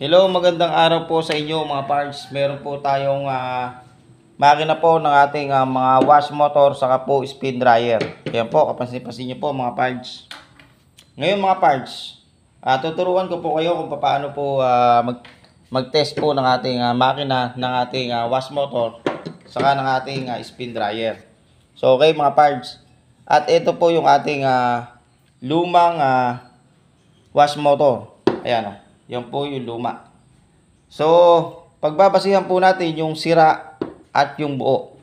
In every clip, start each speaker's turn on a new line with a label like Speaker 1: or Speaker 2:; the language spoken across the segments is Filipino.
Speaker 1: Hello, magandang araw po sa inyo mga parts. Meron po tayong uh, makina po ng ating uh, mga wash motor saka po spin dryer. Ayan po, kapansin-pansin nyo po mga parts. Ngayon mga parts, uh, tuturuan ko po kayo kung paano po uh, mag mag-test po ng ating uh, makina ng ating uh, wash motor saka ng ating uh, spin dryer. So okay mga parts. At ito po yung ating uh, lumang uh, wash motor. Ayan o. Oh. Yan po yung luma. So, pagbabasihan po natin yung sira at yung buo.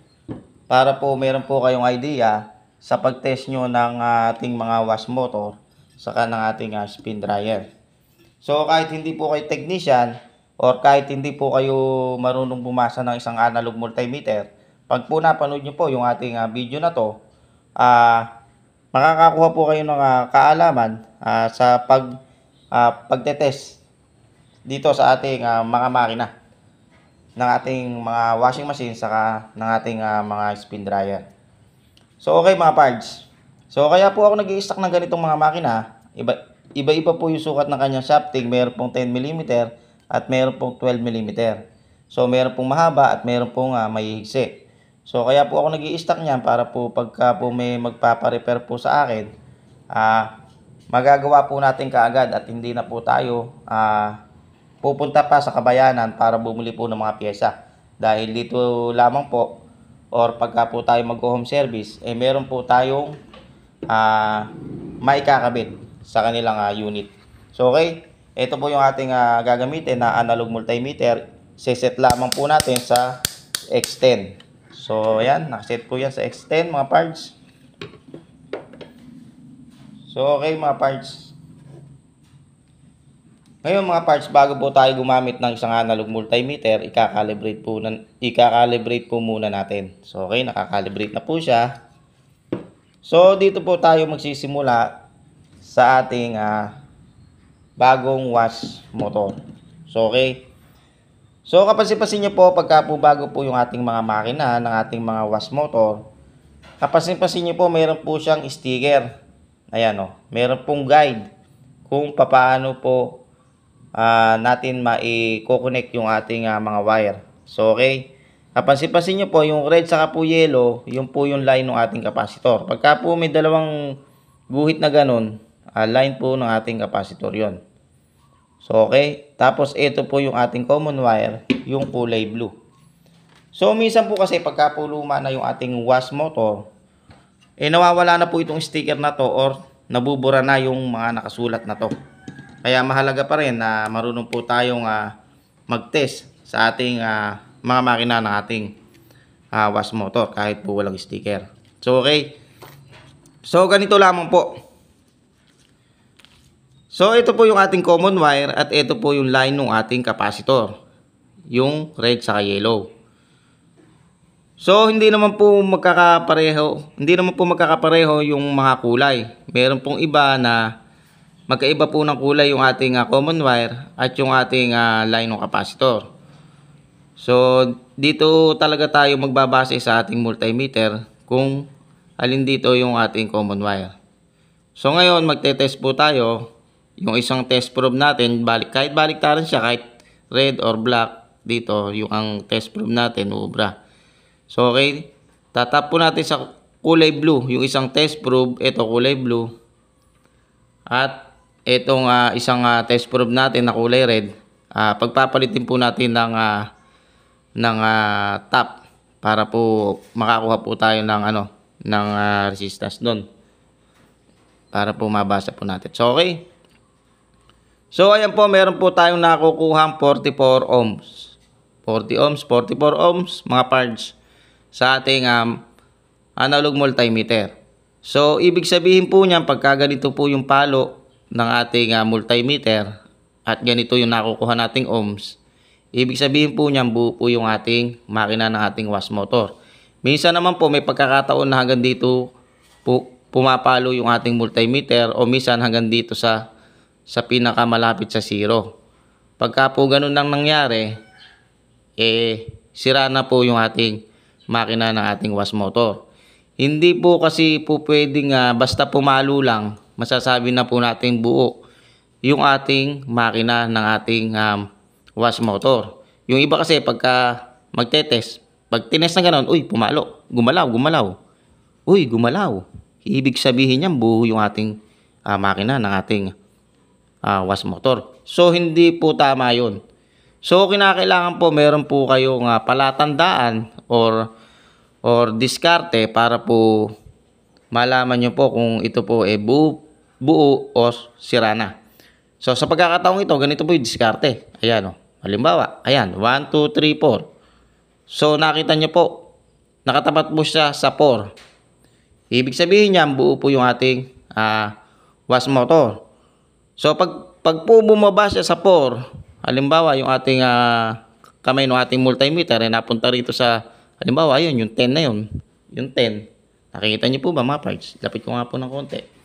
Speaker 1: Para po meron po kayong idea sa pagtest test nyo ng ating mga wash motor saka ng ating ah, spin dryer. So, kahit hindi po kayo technician or kahit hindi po kayo marunong bumasa ng isang analog multimeter, pag po napanood nyo po yung ating ah, video na to, uh, makakakuha po kayo ng uh, kaalaman uh, sa pag uh, pagtetest dito sa ating uh, mga makina ng ating mga washing machine saka ng ating uh, mga spin dryer. So okay mga pards. So kaya po ako nag-i-stock ng ganitong mga makina. Iba iba-iba po yung sukat ng kanyang shafting. Mayroon pong 10 mm at mayroon pong 12 mm. So mayroon pong mahaba at mayroon pong uh, may So kaya po ako nag-i-stock niyan para po pagka po may magpapa-repair po sa akin, ah uh, magagawa po natin kaagad at hindi na po tayo uh, pupunta pa sa kabayanan para bumili po ng mga pyesa. Dahil dito lamang po, or pagka po tayo mag-home service, eh meron po tayong uh, ah, maikakabit sa kanilang uh, unit. So okay, ito po yung ating uh, gagamitin na analog multimeter. Seset lamang po natin sa X10. So ayan, nakaset po yan sa X10 mga parts. So okay mga parts, ngayon mga parts, bago po tayo gumamit ng isang analog multimeter, ikakalibrate po, na, ikakalibrate po muna natin. So okay, nakakalibrate na po siya. So dito po tayo magsisimula sa ating uh, bagong wash motor. So okay. So kapansin-pansin nyo po pagka po bago po yung ating mga makina ng ating mga wash motor, kapansin-pansin nyo po mayroon po siyang sticker. Ayan o, oh. meron pong guide kung paano po uh, natin ma-coconnect yung ating uh, mga wire. So, okay. kapansin pansin nyo po, yung red saka po yellow, yung po yung line ng ating kapasitor. Pagka po may dalawang guhit na ganun, uh, line po ng ating kapasitor yon. So, okay. Tapos, ito po yung ating common wire, yung kulay blue. So, minsan po kasi pagka po luma na yung ating wash motor, eh nawawala na po itong sticker na to or nabubura na yung mga nakasulat na to. Kaya mahalaga pa rin na marunong po tayong uh, mag-test sa ating uh, mga makina ng ating uh, wash motor kahit po walang sticker. So okay. So ganito lamang po. So ito po yung ating common wire at ito po yung line ng ating capacitor. Yung red sa yellow. So hindi naman po magkakapareho, hindi naman po magkakapareho yung mga kulay. Meron pong iba na Magkaiba po ng kulay yung ating uh, common wire at yung ating uh, line ng capacitor. So, dito talaga tayo magbabase sa ating multimeter kung alin dito yung ating common wire. So, ngayon magte-test po tayo yung isang test probe natin. Balik, kahit baliktaran siya, kahit red or black dito, yung ang test probe natin, ubra. So, okay. Tatap po natin sa kulay blue. Yung isang test probe, ito kulay blue. At itong uh, isang uh, test probe natin na kulay red, uh, ah, pagpapalitin po natin ng uh, ng uh, top para po makakuha po tayo ng ano ng uh, resistance doon. Para po mabasa po natin. So okay. So ayan po, meron po tayong nakukuhang 44 ohms. 40 ohms, 44 ohms mga parts sa ating um, analog multimeter. So ibig sabihin po niyan pagka ganito po yung palo ng ating uh, multimeter at ganito yung nakukuha nating ohms, ibig sabihin po niyan buo po yung ating makina ng ating was motor. Minsan naman po may pagkakataon na hanggang dito po pumapalo yung ating multimeter o minsan hanggang dito sa sa pinakamalapit sa zero. Pagka po ganun ang nangyari, eh sira na po yung ating makina ng ating was motor. Hindi po kasi po pwedeng uh, basta pumalo lang masasabi na po natin buo yung ating makina ng ating um, wash motor. Yung iba kasi pagka magte-test, pag tinest na ganun, uy, pumalo, gumalaw, gumalaw. Uy, gumalaw. Ibig sabihin niyan buo yung ating uh, makina ng ating uh, wash motor. So hindi po tama 'yon. So kinakailangan po meron po kayong uh, palatandaan or or diskarte para po malaman nyo po kung ito po e buo buo o sira na. So sa pagkakataong ito, ganito po yung diskarte. Ayan o. Oh. Halimbawa, ayan, 1, 2, 3, 4. So nakita nyo po, nakatapat po siya sa 4. Ibig sabihin niya, buo po yung ating uh, was motor. So pag, pag po bumaba siya sa 4, halimbawa yung ating uh, kamay ng ating multimeter ay eh, napunta rito sa, halimbawa, ayun, yung 10 na yun. Yung 10. Nakikita nyo po ba mga parts? Lapit ko nga po ng konti.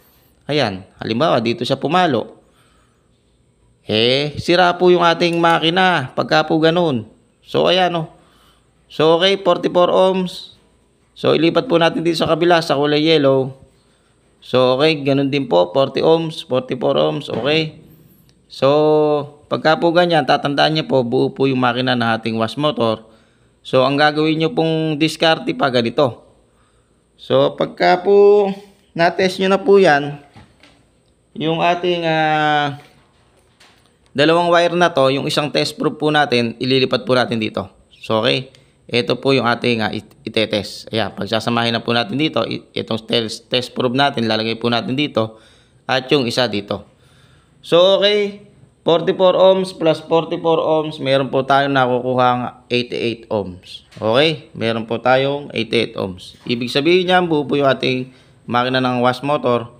Speaker 1: Ayan, halimbawa dito siya pumalo. Eh, sira po yung ating makina pagka po ganun. So ayan oh. So okay, 44 ohms. So ilipat po natin dito sa kabila sa kulay yellow. So okay, ganun din po, 40 ohms, 44 ohms, okay. So pagka po ganyan, tatandaan niyo po, buo po yung makina ng ating wash motor. So ang gagawin niyo pong discarte pa ganito. So pagka po na-test nyo na po yan, yung ating uh, dalawang wire na to, yung isang test proof po natin, ililipat po natin dito. So, okay. Ito po yung ating uh, itetest. Ayan, pagsasamahin na po natin dito, itong test, test proof natin, lalagay po natin dito, at yung isa dito. So, okay. 44 ohms plus 44 ohms, meron po tayong nakukuhang 88 ohms. Okay? Meron po tayong 88 ohms. Ibig sabihin niyan, buo po yung ating makina ng wash motor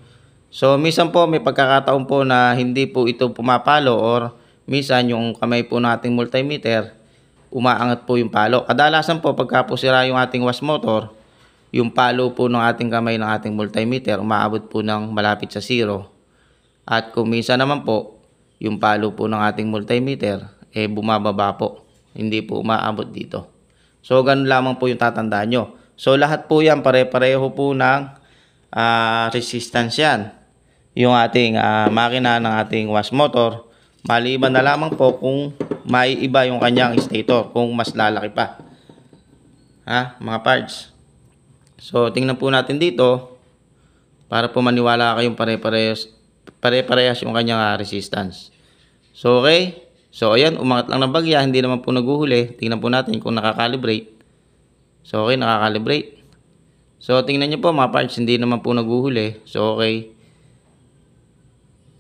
Speaker 1: So, minsan po may pagkakataon po na hindi po ito pumapalo or minsan yung kamay po nating multimeter, umaangat po yung palo. Kadalasan po pagka po sira yung ating wash motor, yung palo po ng ating kamay ng ating multimeter, umaabot po ng malapit sa zero. At kung minsan naman po, yung palo po ng ating multimeter, eh bumababa po. Hindi po umaabot dito. So, ganun lamang po yung tatandaan nyo. So, lahat po yan, pare-pareho po ng uh, resistance yan yung ating uh, makina ng ating wash motor. Maliban na lamang po kung may iba yung kanyang stator, kung mas lalaki pa. Ha, mga parts. So, tingnan po natin dito para po maniwala kayong pare-parehas pare-parehas yung kanyang uh, resistance. So, okay. So, ayan, umangat lang ng bagya. Hindi naman po naguhuli. Tingnan po natin kung nakakalibrate. So, okay, nakakalibrate. So, tingnan nyo po mga parts, hindi naman po naguhuli. So, okay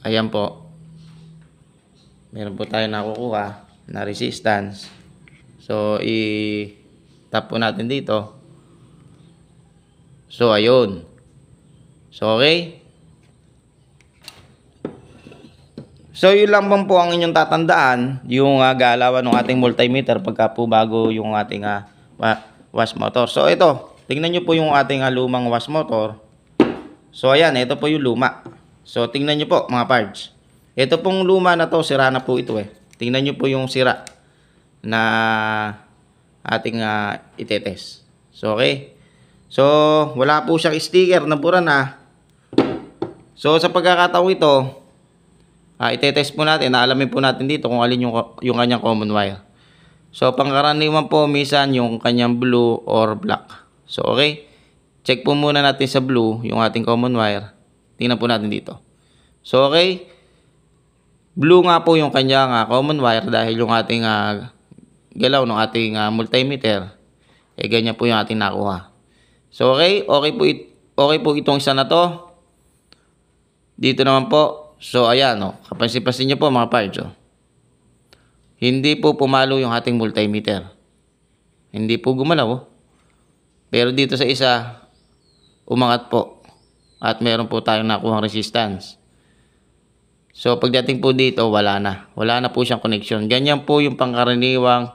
Speaker 1: ayan po meron po tayo nakukuha na resistance so i tap po natin dito so ayun so okay So yun lang bang po ang inyong tatandaan yung uh, galawan ng ating multimeter pagka po bago yung ating uh, wash motor. So ito, tingnan nyo po yung ating uh, lumang wash motor. So ayan, ito po yung luma. So, tingnan nyo po mga pards. Ito pong luma na to, sira na po ito eh. Tingnan nyo po yung sira na ating uh, itetest. So, okay. So, wala po siyang sticker na pura na. So, sa pagkakataong ito, uh, itetest po natin. Naalamin po natin dito kung alin yung, yung kanyang common wire. So, pangkaraniwan po, minsan yung kanyang blue or black. So, okay. Check po muna natin sa blue yung ating common wire. Tingnan po natin dito. So, okay. Blue nga po yung kanyang uh, common wire dahil yung ating uh, galaw ng ating uh, multimeter, eh ganyan po yung ating nakuha. So, okay. Okay po, it okay po itong isa na to. Dito naman po. So, ayan. Oh. Kapansin-pansin nyo po mga parts. Oh. Hindi po pumalo yung ating multimeter. Hindi po gumalaw. Oh. Pero dito sa isa, umangat po at meron po tayong nakuhang resistance. So pagdating po dito, wala na. Wala na po siyang connection. Ganyan po yung pangkaraniwang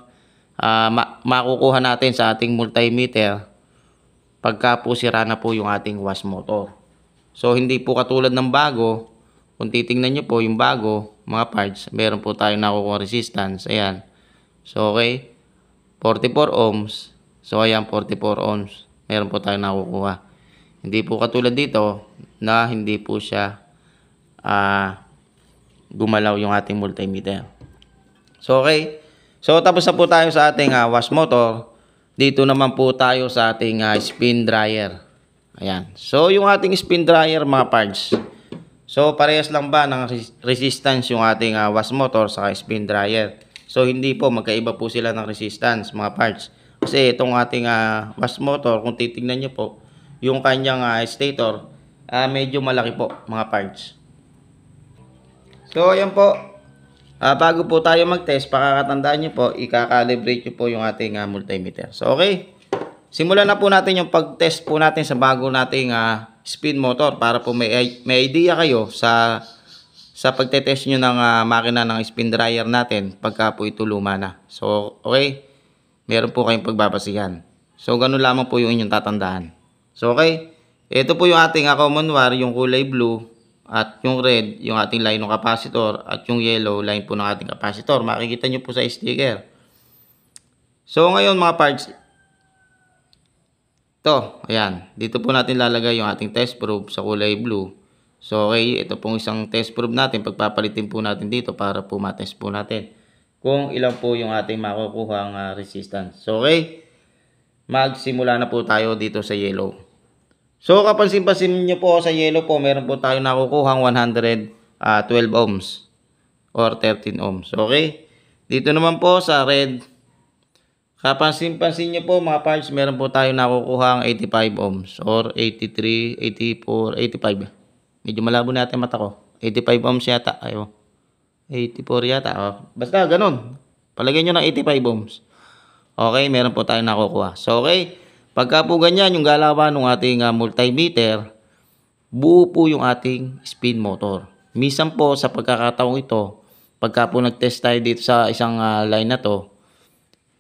Speaker 1: uh, ma makukuha natin sa ating multimeter pagka po sira na po yung ating wash motor. So hindi po katulad ng bago, kung titingnan nyo po yung bago, mga parts, meron po tayong nakukuha resistance. Ayan. So okay, 44 ohms. So ayan, 44 ohms. Meron po tayong nakukuha. Hindi po katulad dito na hindi po siya uh, gumalaw yung ating multimeter. So okay. So tapos na po tayo sa ating uh, wash motor. Dito naman po tayo sa ating uh, spin dryer. Ayan. So yung ating spin dryer mga parts. So parehas lang ba ng resistance yung ating uh, wash motor sa spin dryer? So hindi po magkaiba po sila ng resistance mga parts. Kasi itong ating uh, wash motor kung titingnan niyo po yung kanyang uh, stator, uh, medyo malaki po mga parts. So ayan po, uh, bago po tayo mag-test, pakakatandaan nyo po, ikakalibrate nyo po yung ating uh, multimeter. So okay, simulan na po natin yung pag-test po natin sa bago nating uh, spin motor para po may, may idea kayo sa sa pagte-test nyo ng uh, makina ng spin dryer natin pagka po ito luma na. So, okay. Meron po kayong pagbabasihan. So, ganun lamang po yung inyong tatandaan. So, okay. Ito po yung ating common wire, yung kulay blue at yung red, yung ating line ng capacitor at yung yellow, line po ng ating capacitor. Makikita nyo po sa sticker. So, ngayon mga parts, ito, ayan. Dito po natin lalagay yung ating test probe sa kulay blue. So, okay. Ito pong isang test probe natin. Pagpapalitin po natin dito para po matest po natin kung ilan po yung ating makukuha ang uh, ah, resistance. So, okay. Magsimula na po tayo dito sa yellow. So kapansin-pansin niyo po sa yellow po, meron po tayo nakukuhang 112 ah, ohms or 13 ohms. Okay? Dito naman po sa red, kapansin-pansin niyo po mga parts, meron po tayo nakukuhang 85 ohms or 83, 84, 85. Medyo malabo natin mata ko. 85 ohms yata. Ayo. 84 yata. Oh. Basta ganun. Palagay nyo ng 85 ohms. Okay, meron po tayo nakukuha. So, okay. Pagka po ganyan yung galawan ng ating uh, multimeter, buo po yung ating spin motor. Misan po sa pagkakataong ito, pagka po nag-test tayo dito sa isang uh, line na to,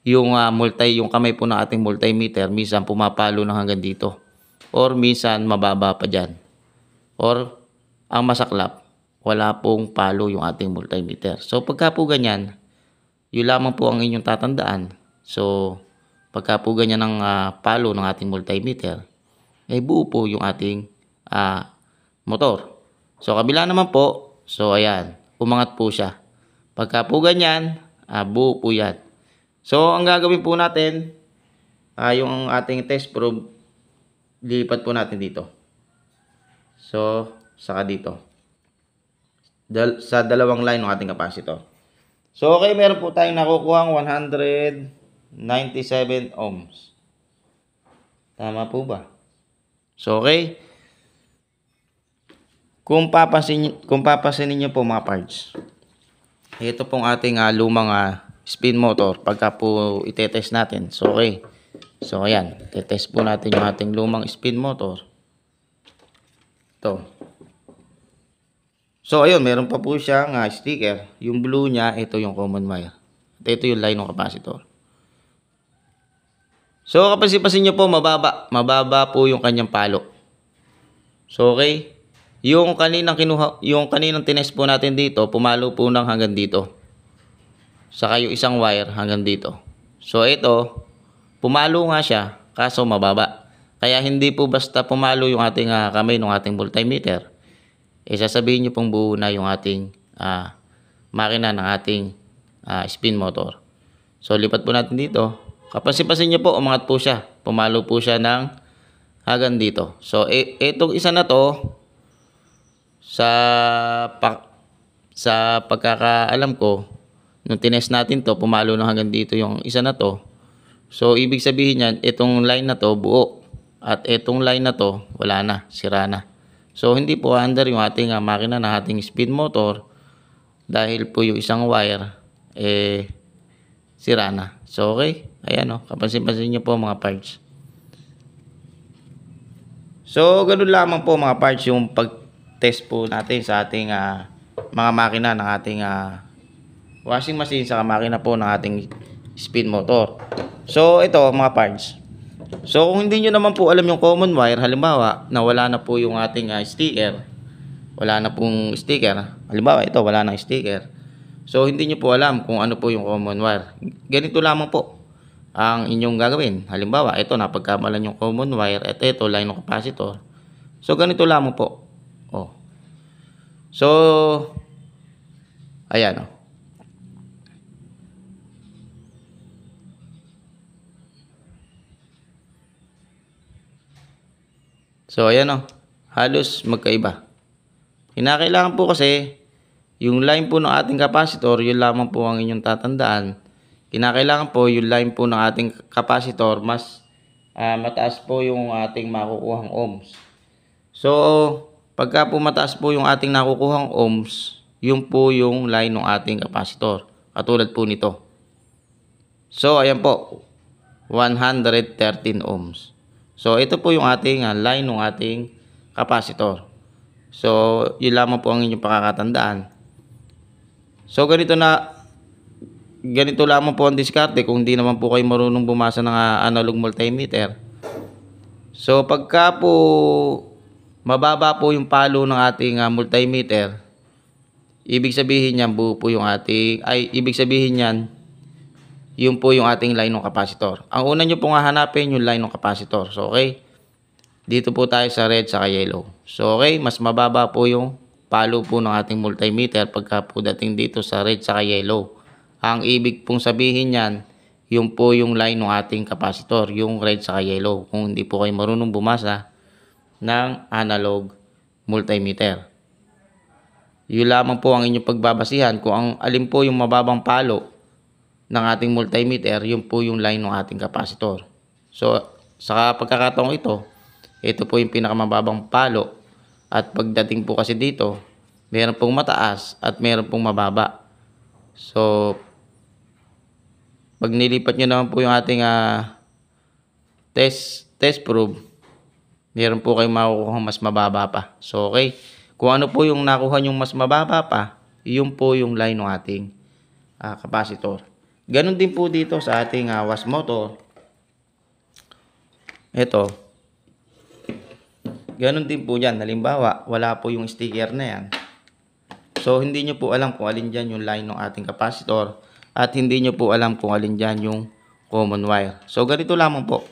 Speaker 1: yung uh, multi yung kamay po ng ating multimeter minsan pumapalo ng hanggang dito or minsan mababa pa diyan or ang masaklap wala pong palo yung ating multimeter so pagka po ganyan yun lamang po ang inyong tatandaan so Pagka po ganyan ang uh, palo ng ating multimeter, ay eh, buo po yung ating uh, motor. So kabila naman po, so ayan, umangat po siya. Pagka po ganyan, uh, buo po yan. So ang gagawin po natin, uh, yung ating test probe, lilipat po natin dito. So, saka dito. Dal sa dalawang line ng ating capacitor. So, okay, meron po tayong nakukuha 100 97 ohms. Tama po ba? So, okay. Kung papansin, kung papansin niyo po mga parts, ito pong ating uh, lumang uh, spin motor pagka po itetest natin. So, okay. So, ayan. Itetest po natin yung ating lumang spin motor. Ito. So, ayun. Meron pa po siyang uh, sticker. Yung blue niya, ito yung common wire. At ito yung line ng capacitor. So kapasipasin nyo po, mababa. Mababa po yung kanyang palo. So okay. Yung kaninang kinuha, yung kaninang tinest po natin dito, pumalo po nang hanggang dito. Saka yung isang wire hanggang dito. So ito, pumalo nga siya, kaso mababa. Kaya hindi po basta pumalo yung ating uh, kamay ng ating multimeter. E sasabihin nyo pong buo na yung ating uh, makina ng ating uh, spin motor. So lipat po natin dito. Kapansin-pansin nyo po, umangat po siya. Pumalo po siya ng hagan dito. So, itong e, isa na to, sa, pa, sa pagkakaalam ko, nung tinest natin to, pumalo ng hanggang dito yung isa na to. So, ibig sabihin niyan, itong line na to, buo. At itong line na to, wala na, sira na. So, hindi po under yung ating uh, makina na ating speed motor dahil po yung isang wire, eh, sira na. So, okay. Ayan o, oh, kapansin-pansin nyo po mga parts. So, ganun lamang po mga parts yung pag-test po natin sa ating uh, mga makina ng ating uh, washing machine sa makina po ng ating spin motor. So, ito mga parts. So, kung hindi nyo naman po alam yung common wire, halimbawa, nawala na po yung ating uh, sticker. Wala na pong sticker. Halimbawa, ito, wala nang sticker. So, hindi nyo po alam kung ano po yung common wire. Ganito lamang po ang inyong gagawin. Halimbawa, ito napagkamalan yung common wire at ito line ng capacitor. So ganito lamang po. Oh. So ayan oh. So ayan oh. Halos magkaiba. Kinakailangan po kasi yung line po ng ating capacitor, yun lamang po ang inyong tatandaan Kinakailangan po yung line po ng ating capacitor mas uh, mataas po yung ating makukuhang ohms. So, pagka po mataas po yung ating nakukuhang ohms, yung po yung line ng ating capacitor. Katulad po nito. So, ayan po. 113 ohms. So, ito po yung ating uh, line ng ating capacitor. So, yun lamang po ang inyong pakakatandaan. So, ganito na ganito lamang po ang diskarte kung hindi naman po kayo marunong bumasa ng ah, analog multimeter. So pagka po mababa po yung palo ng ating uh, multimeter, ibig sabihin niyan buo po yung ating, ay ibig sabihin niyan, yun po yung ating line ng capacitor. Ang una nyo pong hahanapin yung line ng capacitor. So okay, dito po tayo sa red sa yellow. So okay, mas mababa po yung palo po ng ating multimeter pagka po dating dito sa red sa yellow. Ang ibig pong sabihin niyan, yung po yung line ng ating kapasitor, yung red sa yellow. Kung hindi po kayo marunong bumasa ng analog multimeter. Yun lamang po ang inyong pagbabasihan kung ang alin po yung mababang palo ng ating multimeter, yun po yung line ng ating kapasitor. So, sa pagkakataong ito, ito po yung pinakamababang palo at pagdating po kasi dito, meron pong mataas at meron pong mababa. So, pag nilipat nyo naman po yung ating uh, test, test probe, meron po kayong makukuha mas mababa pa. So, okay. Kung ano po yung nakuha yung mas mababa pa, yun po yung line ng ating uh, capacitor. ganun din po dito sa ating uh, wash motor. Ito. ganun din po yan. Halimbawa, wala po yung sticker na yan. So, hindi nyo po alam kung alin dyan yung line ng ating capacitor at hindi nyo po alam kung alin dyan yung common wire. So ganito lamang po.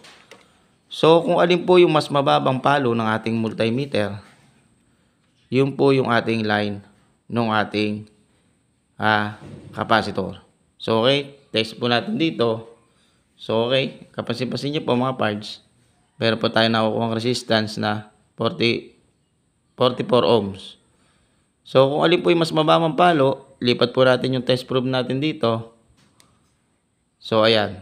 Speaker 1: So kung alin po yung mas mababang palo ng ating multimeter, yun po yung ating line ng ating ah, capacitor. So okay, test po natin dito. So okay, kapansin-pansin nyo po mga parts. Pero po tayo nakukuha resistance na 40, 44 ohms. So kung alin po yung mas mababang palo, lipat po natin yung test probe natin dito So ayan.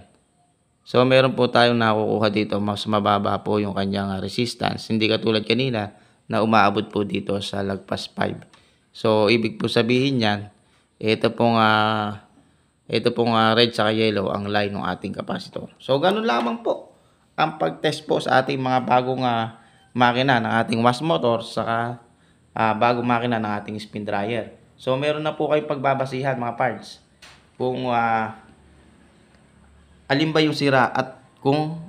Speaker 1: So meron po tayong nakukuha dito mas mababa po yung kanyang ah, resistance. Hindi katulad kanina na umaabot po dito sa lagpas 5. So ibig po sabihin niyan, ito pong uh, ito pong uh, red sa yellow ang line ng ating capacitor. So ganun lamang po ang pag-test po sa ating mga bagong uh, makina ng ating wash motor saka uh, bagong makina ng ating spin dryer. So meron na po kayong pagbabasihan mga parts kung uh, alin ba yung sira at kung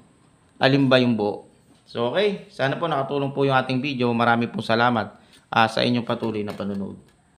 Speaker 1: alin ba yung buo. So okay, sana po nakatulong po yung ating video. Marami po salamat uh, sa inyong patuloy na panonood.